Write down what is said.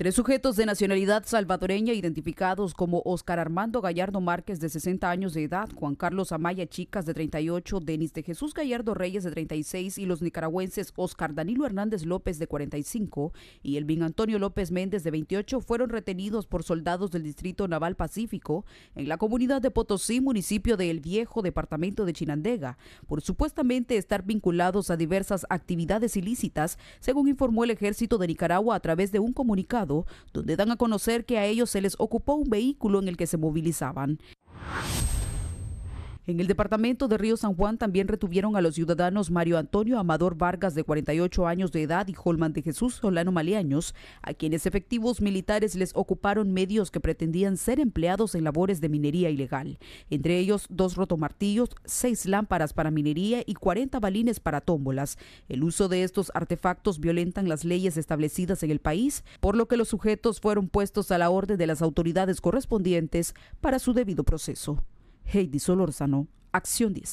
Tres sujetos de nacionalidad salvadoreña identificados como Oscar Armando Gallardo Márquez de 60 años de edad, Juan Carlos Amaya Chicas de 38, Denis de Jesús Gallardo Reyes de 36 y los nicaragüenses Oscar Danilo Hernández López de 45 y Elvin Antonio López Méndez de 28 fueron retenidos por soldados del Distrito Naval Pacífico en la comunidad de Potosí, municipio de El Viejo, departamento de Chinandega, por supuestamente estar vinculados a diversas actividades ilícitas, según informó el ejército de Nicaragua a través de un comunicado donde dan a conocer que a ellos se les ocupó un vehículo en el que se movilizaban. En el departamento de Río San Juan también retuvieron a los ciudadanos Mario Antonio Amador Vargas, de 48 años de edad, y Holman de Jesús Solano Maleaños, a quienes efectivos militares les ocuparon medios que pretendían ser empleados en labores de minería ilegal, entre ellos dos rotomartillos, seis lámparas para minería y 40 balines para tómbolas. El uso de estos artefactos violentan las leyes establecidas en el país, por lo que los sujetos fueron puestos a la orden de las autoridades correspondientes para su debido proceso. Heidi Solórzano, Acción 10.